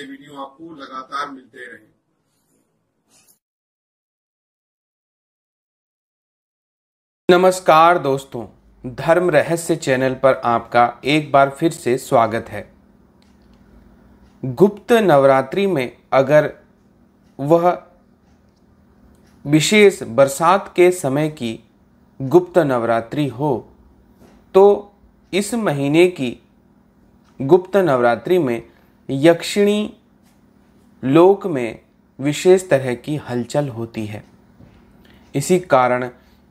नए वीडियो आपको लगातार मिलते रहे नमस्कार दोस्तों धर्म रहस्य चैनल पर आपका एक बार फिर से स्वागत है गुप्त नवरात्रि में अगर वह विशेष बरसात के समय की गुप्त नवरात्रि हो तो इस महीने की गुप्त नवरात्रि में यक्षिणी लोक में विशेष तरह की हलचल होती है इसी कारण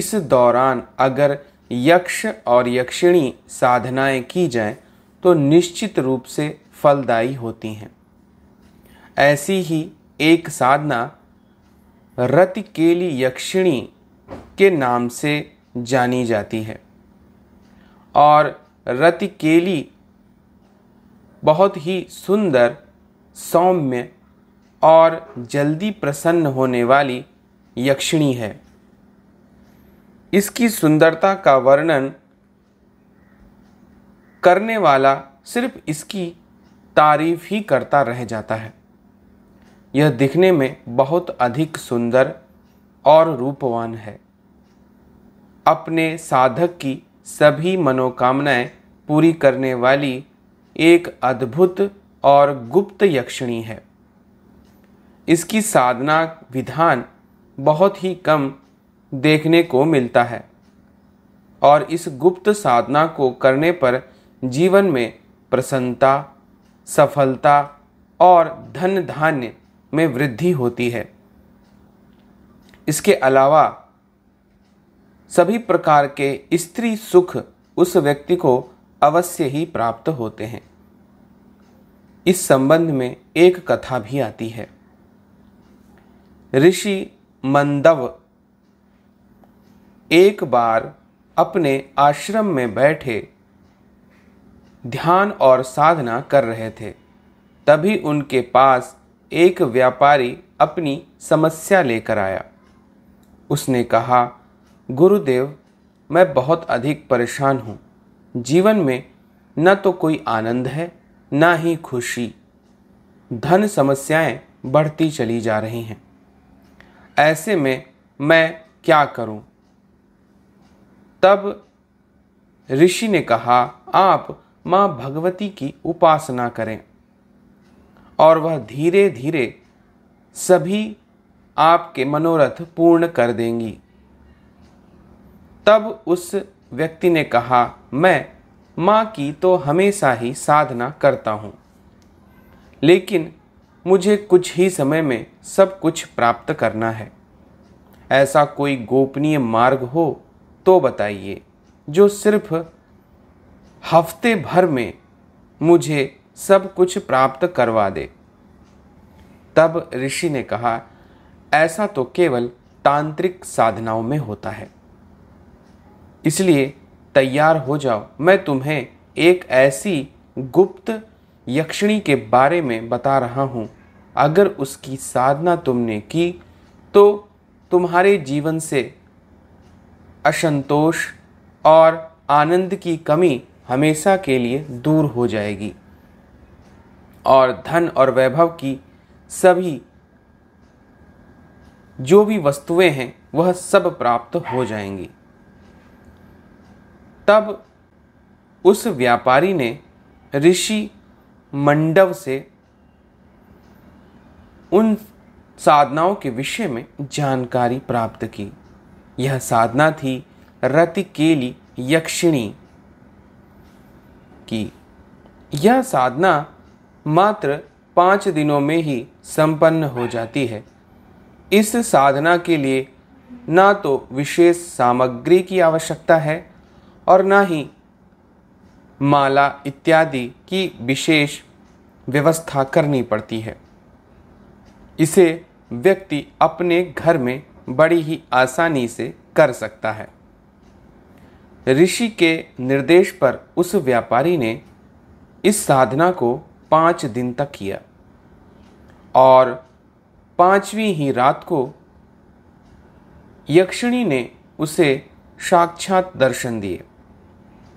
इस दौरान अगर यक्ष और यक्षिणी साधनाएं की जाएं तो निश्चित रूप से फलदायी होती हैं ऐसी ही एक साधना रतिकेली यक्षिणी के नाम से जानी जाती है और रतिकेली बहुत ही सुंदर सौम्य और जल्दी प्रसन्न होने वाली यक्षिणी है इसकी सुंदरता का वर्णन करने वाला सिर्फ इसकी तारीफ ही करता रह जाता है यह दिखने में बहुत अधिक सुंदर और रूपवान है अपने साधक की सभी मनोकामनाएं पूरी करने वाली एक अद्भुत और गुप्त यक्षिणी है इसकी साधना विधान बहुत ही कम देखने को मिलता है और इस गुप्त साधना को करने पर जीवन में प्रसन्नता सफलता और धन धान्य में वृद्धि होती है इसके अलावा सभी प्रकार के स्त्री सुख उस व्यक्ति को अवश्य ही प्राप्त होते हैं इस संबंध में एक कथा भी आती है ऋषि मंदव एक बार अपने आश्रम में बैठे ध्यान और साधना कर रहे थे तभी उनके पास एक व्यापारी अपनी समस्या लेकर आया उसने कहा गुरुदेव मैं बहुत अधिक परेशान हूँ जीवन में न तो कोई आनंद है ना ही खुशी धन समस्याएं बढ़ती चली जा रही हैं ऐसे में मैं क्या करूं? तब ऋषि ने कहा आप माँ भगवती की उपासना करें और वह धीरे धीरे सभी आपके मनोरथ पूर्ण कर देंगी तब उस व्यक्ति ने कहा मैं माँ की तो हमेशा ही साधना करता हूँ लेकिन मुझे कुछ ही समय में सब कुछ प्राप्त करना है ऐसा कोई गोपनीय मार्ग हो तो बताइए जो सिर्फ हफ्ते भर में मुझे सब कुछ प्राप्त करवा दे तब ऋषि ने कहा ऐसा तो केवल तांत्रिक साधनाओं में होता है इसलिए तैयार हो जाओ मैं तुम्हें एक ऐसी गुप्त यक्षिणी के बारे में बता रहा हूँ अगर उसकी साधना तुमने की तो तुम्हारे जीवन से असंतोष और आनंद की कमी हमेशा के लिए दूर हो जाएगी और धन और वैभव की सभी जो भी वस्तुएं हैं वह सब प्राप्त हो जाएंगी तब उस व्यापारी ने ऋषि मंडव से उन साधनाओं के विषय में जानकारी प्राप्त की यह साधना थी रतिकेली यक्षिणी की यह साधना मात्र पाँच दिनों में ही संपन्न हो जाती है इस साधना के लिए ना तो विशेष सामग्री की आवश्यकता है और ना ही माला इत्यादि की विशेष व्यवस्था करनी पड़ती है इसे व्यक्ति अपने घर में बड़ी ही आसानी से कर सकता है ऋषि के निर्देश पर उस व्यापारी ने इस साधना को पाँच दिन तक किया और पांचवी ही रात को यक्षिणी ने उसे साक्षात दर्शन दिए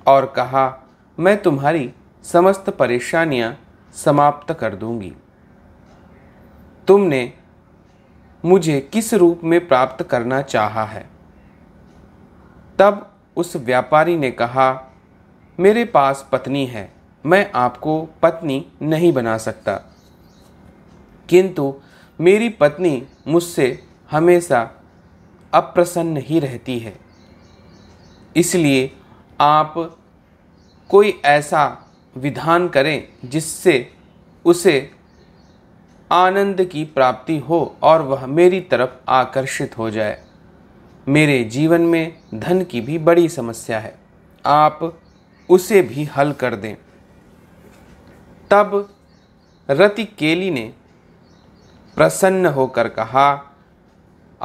और कहा मैं तुम्हारी समस्त परेशानियां समाप्त कर दूंगी तुमने मुझे किस रूप में प्राप्त करना चाहा है तब उस व्यापारी ने कहा मेरे पास पत्नी है मैं आपको पत्नी नहीं बना सकता किंतु मेरी पत्नी मुझसे हमेशा अप्रसन्न ही रहती है इसलिए आप कोई ऐसा विधान करें जिससे उसे आनंद की प्राप्ति हो और वह मेरी तरफ आकर्षित हो जाए मेरे जीवन में धन की भी बड़ी समस्या है आप उसे भी हल कर दें तब रति केली ने प्रसन्न होकर कहा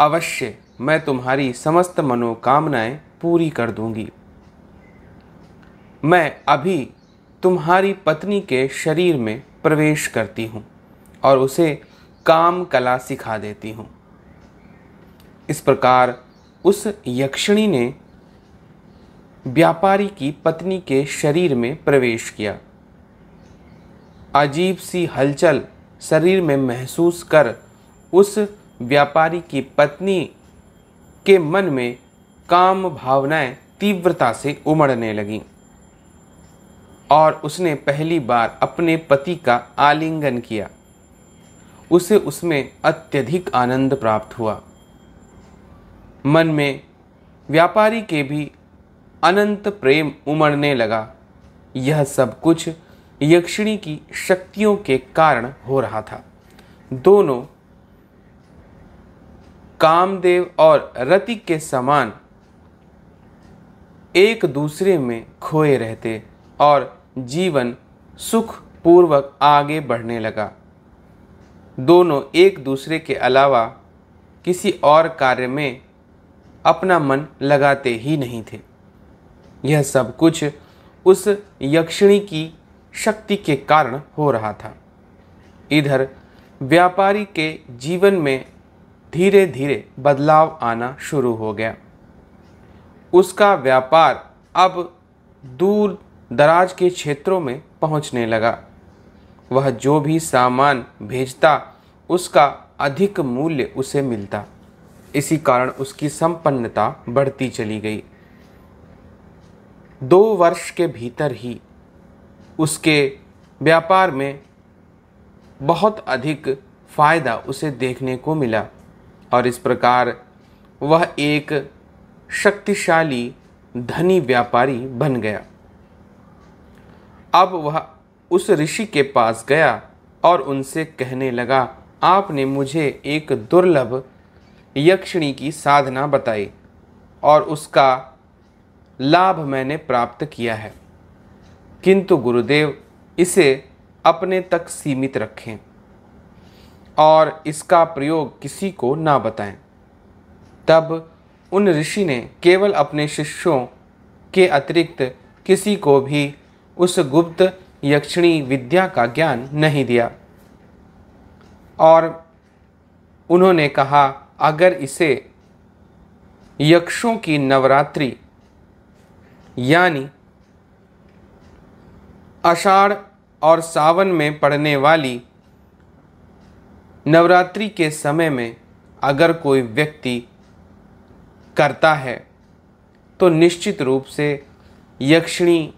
अवश्य मैं तुम्हारी समस्त मनोकामनाएं पूरी कर दूंगी मैं अभी तुम्हारी पत्नी के शरीर में प्रवेश करती हूँ और उसे काम कला सिखा देती हूँ इस प्रकार उस यक्षिणी ने व्यापारी की पत्नी के शरीर में प्रवेश किया अजीब सी हलचल शरीर में महसूस कर उस व्यापारी की पत्नी के मन में काम भावनाएं तीव्रता से उमड़ने लगीं और उसने पहली बार अपने पति का आलिंगन किया उसे उसमें अत्यधिक आनंद प्राप्त हुआ मन में व्यापारी के भी अनंत प्रेम उमड़ने लगा यह सब कुछ यक्षिणी की शक्तियों के कारण हो रहा था दोनों कामदेव और रति के समान एक दूसरे में खोए रहते और जीवन सुख पूर्वक आगे बढ़ने लगा दोनों एक दूसरे के अलावा किसी और कार्य में अपना मन लगाते ही नहीं थे यह सब कुछ उस यक्षिणी की शक्ति के कारण हो रहा था इधर व्यापारी के जीवन में धीरे धीरे बदलाव आना शुरू हो गया उसका व्यापार अब दूर दराज के क्षेत्रों में पहुंचने लगा वह जो भी सामान भेजता उसका अधिक मूल्य उसे मिलता इसी कारण उसकी संपन्नता बढ़ती चली गई दो वर्ष के भीतर ही उसके व्यापार में बहुत अधिक फायदा उसे देखने को मिला और इस प्रकार वह एक शक्तिशाली धनी व्यापारी बन गया अब वह उस ऋषि के पास गया और उनसे कहने लगा आपने मुझे एक दुर्लभ यक्षिणी की साधना बताई और उसका लाभ मैंने प्राप्त किया है किंतु गुरुदेव इसे अपने तक सीमित रखें और इसका प्रयोग किसी को ना बताएं तब उन ऋषि ने केवल अपने शिष्यों के अतिरिक्त किसी को भी उस गुप्त यक्षिणी विद्या का ज्ञान नहीं दिया और उन्होंने कहा अगर इसे यक्षों की नवरात्रि यानी अषाढ़ और सावन में पड़ने वाली नवरात्रि के समय में अगर कोई व्यक्ति करता है तो निश्चित रूप से यक्षिणी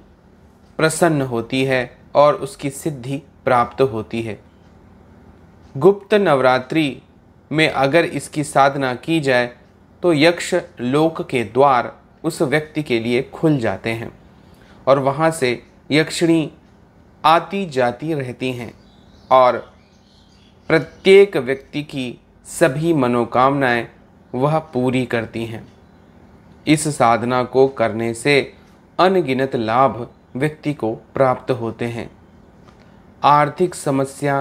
प्रसन्न होती है और उसकी सिद्धि प्राप्त होती है गुप्त नवरात्रि में अगर इसकी साधना की जाए तो यक्ष लोक के द्वार उस व्यक्ति के लिए खुल जाते हैं और वहाँ से यक्षिणी आती जाती रहती हैं और प्रत्येक व्यक्ति की सभी मनोकामनाएं वह पूरी करती हैं इस साधना को करने से अनगिनत लाभ व्यक्ति को प्राप्त होते हैं आर्थिक समस्या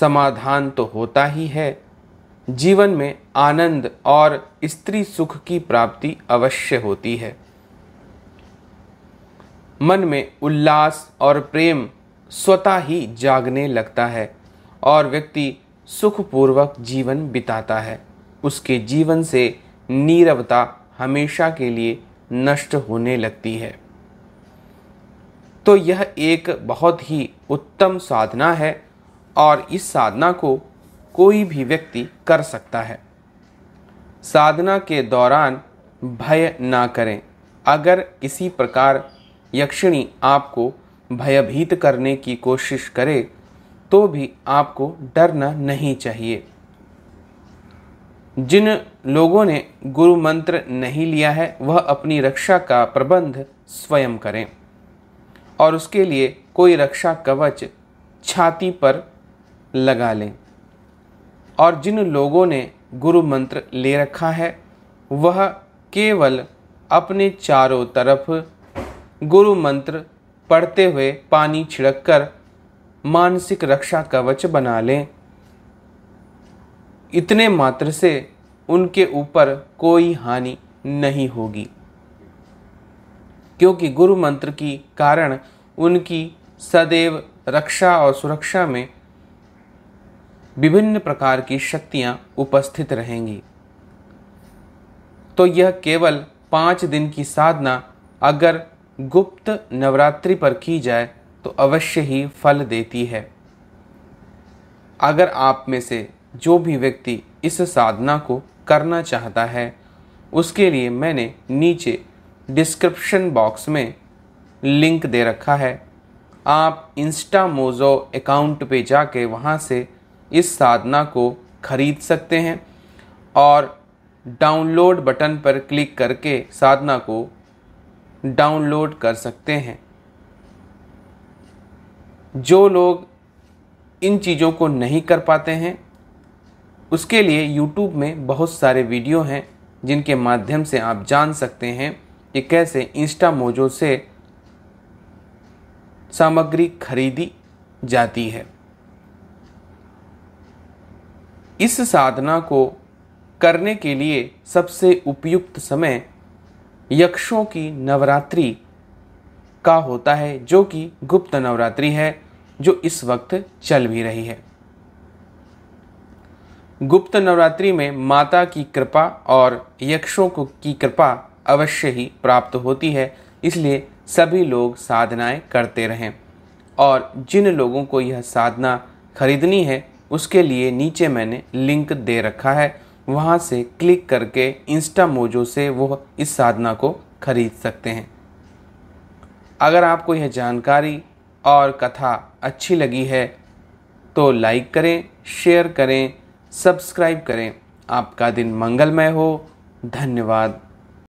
समाधान तो होता ही है जीवन में आनंद और स्त्री सुख की प्राप्ति अवश्य होती है मन में उल्लास और प्रेम स्वतः ही जागने लगता है और व्यक्ति सुखपूर्वक जीवन बिताता है उसके जीवन से नीरवता हमेशा के लिए नष्ट होने लगती है तो यह एक बहुत ही उत्तम साधना है और इस साधना को कोई भी व्यक्ति कर सकता है साधना के दौरान भय ना करें अगर किसी प्रकार यक्षिणी आपको भयभीत करने की कोशिश करे तो भी आपको डरना नहीं चाहिए जिन लोगों ने गुरु मंत्र नहीं लिया है वह अपनी रक्षा का प्रबंध स्वयं करें और उसके लिए कोई रक्षा कवच छाती पर लगा लें और जिन लोगों ने गुरु मंत्र ले रखा है वह केवल अपने चारों तरफ गुरु मंत्र पढ़ते हुए पानी छिड़क कर मानसिक रक्षा कवच बना लें इतने मात्र से उनके ऊपर कोई हानि नहीं होगी क्योंकि गुरु मंत्र की कारण उनकी सदैव रक्षा और सुरक्षा में विभिन्न प्रकार की शक्तियां उपस्थित रहेंगी तो यह केवल पाँच दिन की साधना अगर गुप्त नवरात्रि पर की जाए तो अवश्य ही फल देती है अगर आप में से जो भी व्यक्ति इस साधना को करना चाहता है उसके लिए मैंने नीचे डिस्क्रिप्शन बॉक्स में लिंक दे रखा है आप इंस्टा मोज़ो अकाउंट पे जाके वहाँ से इस साधना को खरीद सकते हैं और डाउनलोड बटन पर क्लिक करके साधना को डाउनलोड कर सकते हैं जो लोग इन चीज़ों को नहीं कर पाते हैं उसके लिए YouTube में बहुत सारे वीडियो हैं जिनके माध्यम से आप जान सकते हैं कि कैसे इंस्टा मोजो से सामग्री खरीदी जाती है इस साधना को करने के लिए सबसे उपयुक्त समय यक्षों की नवरात्रि का होता है जो कि गुप्त नवरात्रि है जो इस वक्त चल भी रही है गुप्त नवरात्रि में माता की कृपा और यक्षों को की कृपा अवश्य ही प्राप्त होती है इसलिए सभी लोग साधनाएं करते रहें और जिन लोगों को यह साधना खरीदनी है उसके लिए नीचे मैंने लिंक दे रखा है वहाँ से क्लिक करके इंस्टा मोजो से वह इस साधना को खरीद सकते हैं अगर आपको यह जानकारी और कथा अच्छी लगी है तो लाइक करें शेयर करें सब्सक्राइब करें आपका दिन मंगलमय हो धन्यवाद